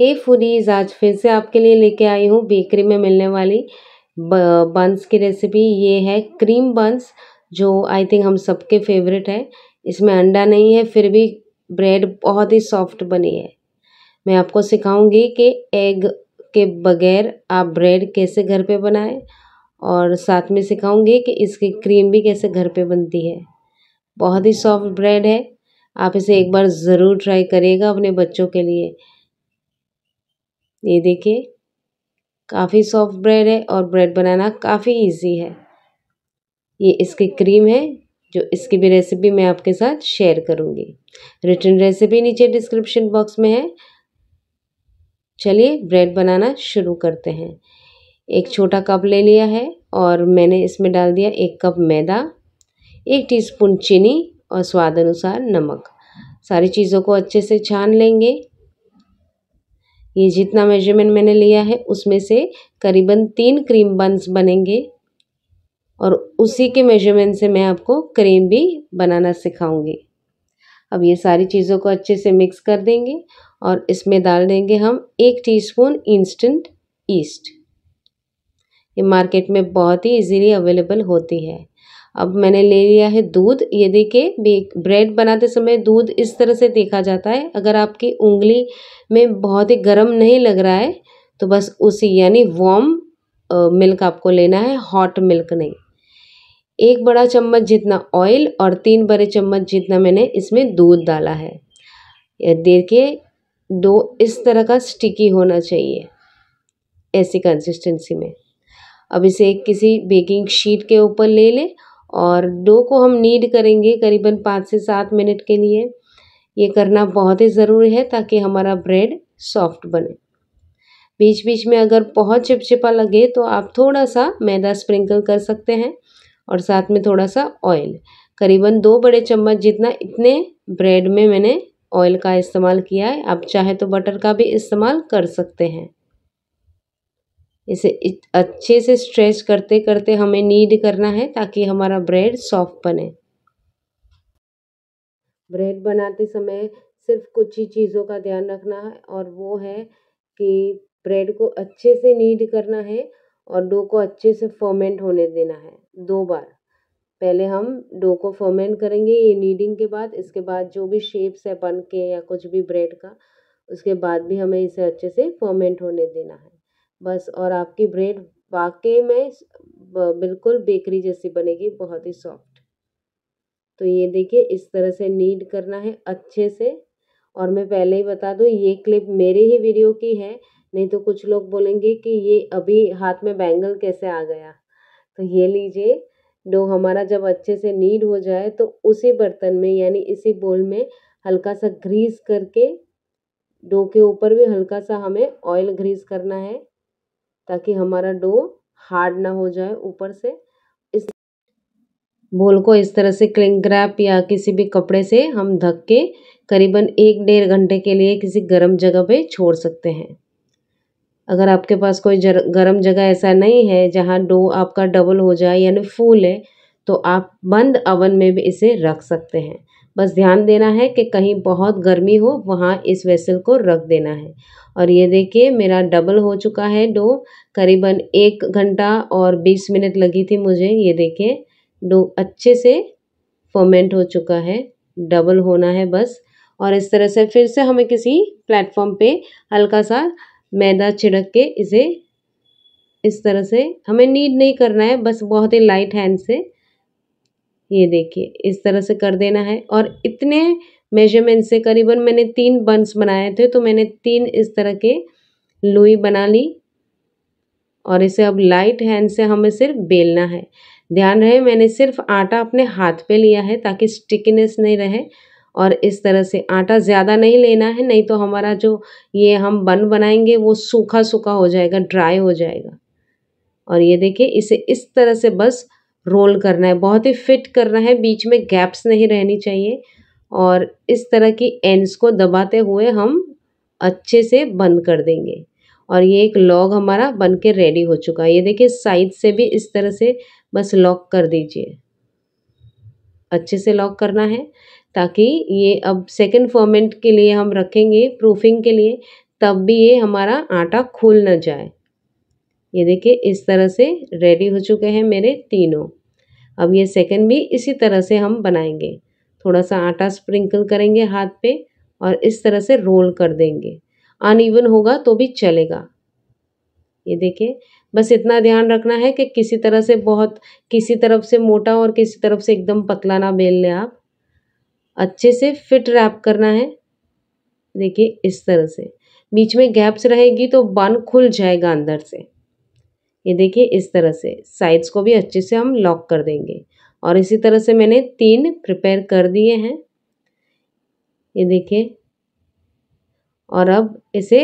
हे foodies आज फिर से आपके लिए लेके आई हूँ बेकरी में मिलने वाली बंस की रेसिपी ये है क्रीम बंस जो आई थिंक हम सबके फेवरेट है इसमें अंडा नहीं है फिर भी ब्रेड बहुत ही सॉफ्ट बनी है मैं आपको सिखाऊंगी कि एग के बगैर आप ब्रेड कैसे घर पे बनाएं और साथ में सिखाऊंगी कि इसकी क्रीम भी कैसे घर पे बनती है बहुत ही सॉफ्ट ब्रेड है आप इसे एक बार ज़रूर ट्राई करिएगा अपने बच्चों के लिए ये देखिए काफ़ी सॉफ्ट ब्रेड है और ब्रेड बनाना काफ़ी इजी है ये इसकी क्रीम है जो इसकी भी रेसिपी मैं आपके साथ शेयर करूँगी रिटर्न रेसिपी नीचे डिस्क्रिप्शन बॉक्स में है चलिए ब्रेड बनाना शुरू करते हैं एक छोटा कप ले लिया है और मैंने इसमें डाल दिया एक कप मैदा एक टीस्पून चीनी और स्वाद अनुसार नमक सारी चीज़ों को अच्छे से छान लेंगे ये जितना मेजरमेंट मैंने लिया है उसमें से करीबन तीन क्रीम बंस बनेंगे और उसी के मेजरमेंट से मैं आपको क्रीम भी बनाना सिखाऊंगी अब ये सारी चीज़ों को अच्छे से मिक्स कर देंगे और इसमें डाल देंगे हम एक टीस्पून इंस्टेंट ईस्ट ये मार्केट में बहुत ही इजीली अवेलेबल होती है अब मैंने ले लिया है दूध ये देखिए ब्रेड बनाते समय दूध इस तरह से देखा जाता है अगर आपकी उंगली में बहुत ही गर्म नहीं लग रहा है तो बस उसी यानी वॉम मिल्क आपको लेना है हॉट मिल्क नहीं एक बड़ा चम्मच जितना ऑयल और तीन बड़े चम्मच जितना मैंने इसमें दूध डाला है देखिए दो इस तरह का स्टिकी होना चाहिए ऐसी कंसिस्टेंसी में अब इसे किसी बेकिंग शीट के ऊपर ले लें और डो को हम नीड करेंगे करीबन पाँच से सात मिनट के लिए ये करना बहुत ही ज़रूरी है ताकि हमारा ब्रेड सॉफ्ट बने बीच बीच में अगर बहुत चिपचिपा लगे तो आप थोड़ा सा मैदा स्प्रिंकल कर सकते हैं और साथ में थोड़ा सा ऑयल करीबन दो बड़े चम्मच जितना इतने ब्रेड में मैंने ऑयल का इस्तेमाल किया है आप चाहे तो बटर का भी इस्तेमाल कर सकते हैं इसे अच्छे से स्ट्रेच करते करते हमें नीड करना है ताकि हमारा ब्रेड सॉफ्ट बने ब्रेड बनाते समय सिर्फ कुछ ही चीज़ों का ध्यान रखना है और वो है कि ब्रेड को अच्छे से नीड करना है और डो को अच्छे से फर्मेंट होने देना है दो बार पहले हम डो को फर्मेंट करेंगे ये नीडिंग के बाद इसके बाद जो भी शेप्स है बन के या कुछ भी ब्रेड का उसके बाद भी हमें इसे अच्छे से फर्मेंट होने देना है बस और आपकी ब्रेड वाकई में बिल्कुल बेकरी जैसी बनेगी बहुत ही सॉफ्ट तो ये देखिए इस तरह से नीड करना है अच्छे से और मैं पहले ही बता दूँ ये क्लिप मेरे ही वीडियो की है नहीं तो कुछ लोग बोलेंगे कि ये अभी हाथ में बैंगल कैसे आ गया तो ये लीजिए डो हमारा जब अच्छे से नीड हो जाए तो उसी बर्तन में यानी इसी बोल में हल्का सा ग्रीस करके डो के ऊपर भी हल्का सा हमें ऑयल ग्रीस करना है ताकि हमारा डो हार्ड ना हो जाए ऊपर से इस बोल को इस तरह से क्लिंग रैप या किसी भी कपड़े से हम ढक के करीबन एक डेढ़ घंटे के लिए किसी गर्म जगह पे छोड़ सकते हैं अगर आपके पास कोई जर, गर्म जगह ऐसा नहीं है जहाँ डो आपका डबल हो जाए यानी फूल है तो आप बंद अवन में भी इसे रख सकते हैं बस ध्यान देना है कि कहीं बहुत गर्मी हो वहाँ इस वेसल को रख देना है और ये देखिए मेरा डबल हो चुका है डो करीबन एक घंटा और बीस मिनट लगी थी मुझे ये देखिए डो अच्छे से फर्मेंट हो चुका है डबल होना है बस और इस तरह से फिर से हमें किसी प्लेटफॉर्म पे हल्का सा मैदा छिड़क के इसे इस तरह से हमें नीड नहीं करना है बस बहुत ही लाइट हैंड से ये देखिए इस तरह से कर देना है और इतने मेजरमेंट से करीबन मैंने तीन बंस बनाए थे तो मैंने तीन इस तरह के लुई बना ली और इसे अब लाइट हैंड से हमें सिर्फ बेलना है ध्यान रहे मैंने सिर्फ आटा अपने हाथ पे लिया है ताकि स्टिकनेस नहीं रहे और इस तरह से आटा ज़्यादा नहीं लेना है नहीं तो हमारा जो ये हम बन बनाएंगे वो सूखा सूखा हो जाएगा ड्राई हो जाएगा और ये देखिए इसे इस तरह से बस रोल करना है बहुत ही फिट करना है बीच में गैप्स नहीं रहनी चाहिए और इस तरह की एंड्स को दबाते हुए हम अच्छे से बंद कर देंगे और ये एक लॉग हमारा बन के रेडी हो चुका है ये देखिए साइड से भी इस तरह से बस लॉक कर दीजिए अच्छे से लॉक करना है ताकि ये अब सेकंड फॉर्मेंट के लिए हम रखेंगे प्रूफिंग के लिए तब भी ये हमारा आटा खुल ना जाए ये देखिए इस तरह से रेडी हो चुके हैं मेरे तीनों अब ये सेकंड भी इसी तरह से हम बनाएंगे थोड़ा सा आटा स्प्रिंकल करेंगे हाथ पे और इस तरह से रोल कर देंगे अनइवन होगा तो भी चलेगा ये देखिए बस इतना ध्यान रखना है कि किसी तरह से बहुत किसी तरफ से मोटा और किसी तरफ से एकदम पतला ना बेल लें आप अच्छे से फिट रैप करना है देखिए इस तरह से बीच में गैप्स रहेगी तो बन खुल जाएगा अंदर से ये देखिए इस तरह से साइड्स को भी अच्छे से हम लॉक कर देंगे और इसी तरह से मैंने तीन प्रिपेयर कर दिए हैं ये देखिए और अब इसे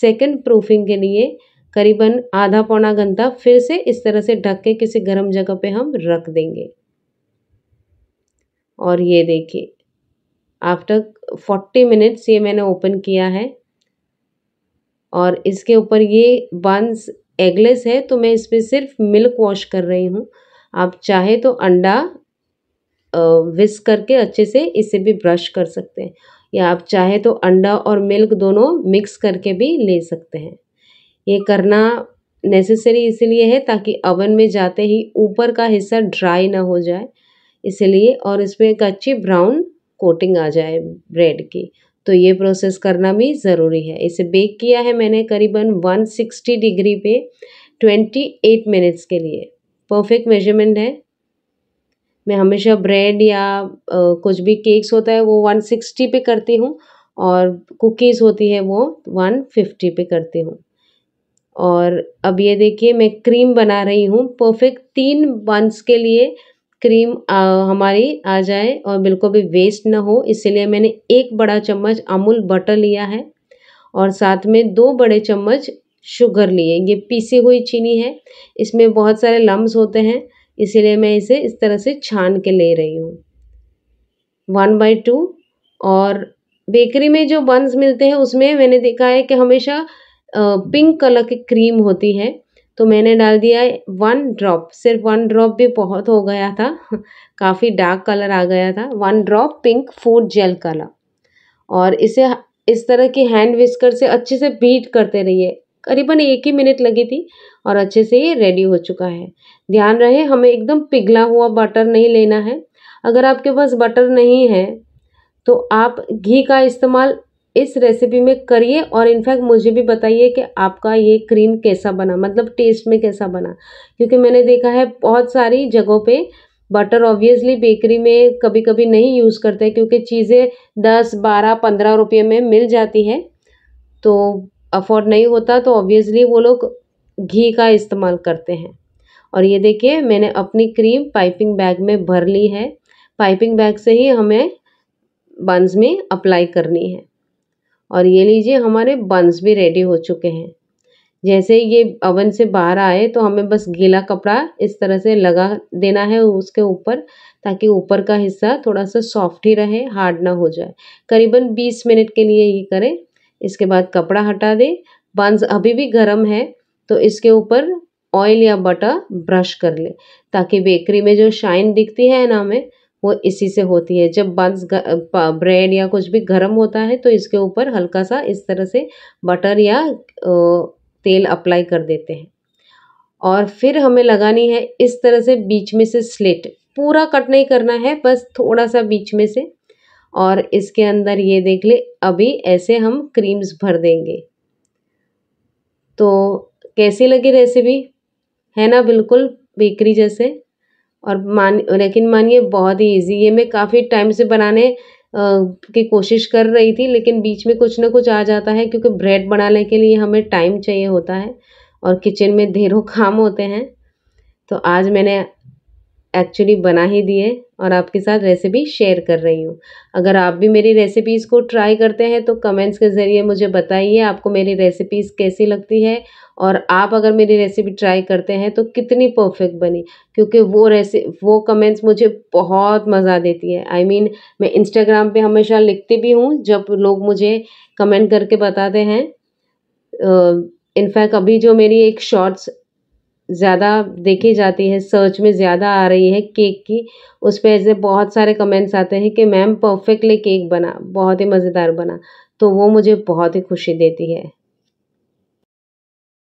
सेकंड प्रूफिंग के लिए करीबन आधा पौना घंटा फिर से इस तरह से ढक के किसी गर्म जगह पे हम रख देंगे और ये देखिए आफ्टर फोर्टी मिनट्स ये मैंने ओपन किया है और इसके ऊपर ये बंस एगलेस है तो मैं इसमें सिर्फ मिल्क वॉश कर रही हूँ आप चाहे तो अंडा विस करके अच्छे से इसे भी ब्रश कर सकते हैं या आप चाहे तो अंडा और मिल्क दोनों मिक्स करके भी ले सकते हैं ये करना नेसेसरी इसलिए है ताकि अवन में जाते ही ऊपर का हिस्सा ड्राई ना हो जाए इसलिए और इसमें एक अच्छी ब्राउन कोटिंग आ जाए ब्रेड की तो ये प्रोसेस करना भी ज़रूरी है इसे बेक किया है मैंने करीबन 160 डिग्री पे 28 मिनट्स के लिए परफेक्ट मेजरमेंट है मैं हमेशा ब्रेड या आ, कुछ भी केक्स होता है वो 160 पे करती हूँ और कुकीज़ होती है वो 150 पे करती हूँ और अब ये देखिए मैं क्रीम बना रही हूँ परफेक्ट तीन बंस के लिए क्रीम हमारी आ जाए और बिल्कुल भी वेस्ट ना हो इसलिए मैंने एक बड़ा चम्मच अमूल बटर लिया है और साथ में दो बड़े चम्मच शुगर लिए ये पीसी हुई चीनी है इसमें बहुत सारे लम्ब होते हैं इसीलिए मैं इसे इस तरह से छान के ले रही हूँ वन बाई टू और बेकरी में जो बंस मिलते हैं उसमें मैंने देखा है कि हमेशा पिंक कलर की क्रीम होती है तो मैंने डाल दिया है वन ड्रॉप सिर्फ वन ड्रॉप भी बहुत हो गया था काफ़ी डार्क कलर आ गया था one drop pink food gel colour और इसे इस तरह की हैंड विस्कर से अच्छे से बीट करते रहिए करीबन एक ही मिनट लगी थी और अच्छे से ये रेडी हो चुका है ध्यान रहे हमें एकदम पिघला हुआ बटर नहीं लेना है अगर आपके पास बटर नहीं है तो आप घी का इस्तेमाल इस रेसिपी में करिए और इनफैक्ट मुझे भी बताइए कि आपका ये क्रीम कैसा बना मतलब टेस्ट में कैसा बना क्योंकि मैंने देखा है बहुत सारी जगहों पे बटर ऑब्वियसली बेकरी में कभी कभी नहीं यूज़ करते क्योंकि चीज़ें दस बारह पंद्रह रुपये में मिल जाती है तो अफोर्ड नहीं होता तो ऑब्वियसली वो लोग घी का इस्तेमाल करते हैं और ये देखिए मैंने अपनी क्रीम पाइपिंग बैग में भर ली है पाइपिंग बैग से ही हमें बंस में अप्लाई करनी है और ये लीजिए हमारे बंस भी रेडी हो चुके हैं जैसे ये अवन से बाहर आए तो हमें बस गीला कपड़ा इस तरह से लगा देना है उसके ऊपर ताकि ऊपर का हिस्सा थोड़ा सा सॉफ्ट ही रहे हार्ड ना हो जाए करीबन 20 मिनट के लिए ये करें इसके बाद कपड़ा हटा दें बंस अभी भी गर्म है तो इसके ऊपर ऑयल या बटर ब्रश कर लें ताकि बेकरी में जो शाइन दिखती है ना हमें वो इसी से होती है जब बंस ब्रेड या कुछ भी गर्म होता है तो इसके ऊपर हल्का सा इस तरह से बटर या तेल अप्लाई कर देते हैं और फिर हमें लगानी है इस तरह से बीच में से स्लिट पूरा कट नहीं करना है बस थोड़ा सा बीच में से और इसके अंदर ये देख ले अभी ऐसे हम क्रीम्स भर देंगे तो कैसी लगी रेसिपी है ना बिल्कुल बेकरी जैसे और मान लेकिन मानिए बहुत ही ईज़ी ये मैं काफ़ी टाइम से बनाने की कोशिश कर रही थी लेकिन बीच में कुछ ना कुछ आ जाता है क्योंकि ब्रेड बनाने के लिए हमें टाइम चाहिए होता है और किचन में ढेरों काम होते हैं तो आज मैंने एक्चुअली बना ही दिए और आपके साथ रेसिपी शेयर कर रही हूँ अगर आप भी मेरी रेसिपीज़ को ट्राई करते हैं तो कमेंट्स के ज़रिए मुझे बताइए आपको मेरी रेसिपीज़ कैसी लगती है और आप अगर मेरी रेसिपी ट्राई करते हैं तो कितनी परफेक्ट बनी क्योंकि वो रेसि वो कमेंट्स मुझे बहुत मज़ा देती है आई I मीन mean, मैं इंस्टाग्राम पर हमेशा लिखती भी हूँ जब लोग मुझे कमेंट करके बताते हैं इनफैक्ट अभी जो मेरी एक शॉर्ट्स ज़्यादा देखी जाती है सर्च में ज़्यादा आ रही है केक की उस पर ऐसे बहुत सारे कमेंट्स आते हैं कि मैम परफेक्टली केक बना बहुत ही मज़ेदार बना तो वो मुझे बहुत ही खुशी देती है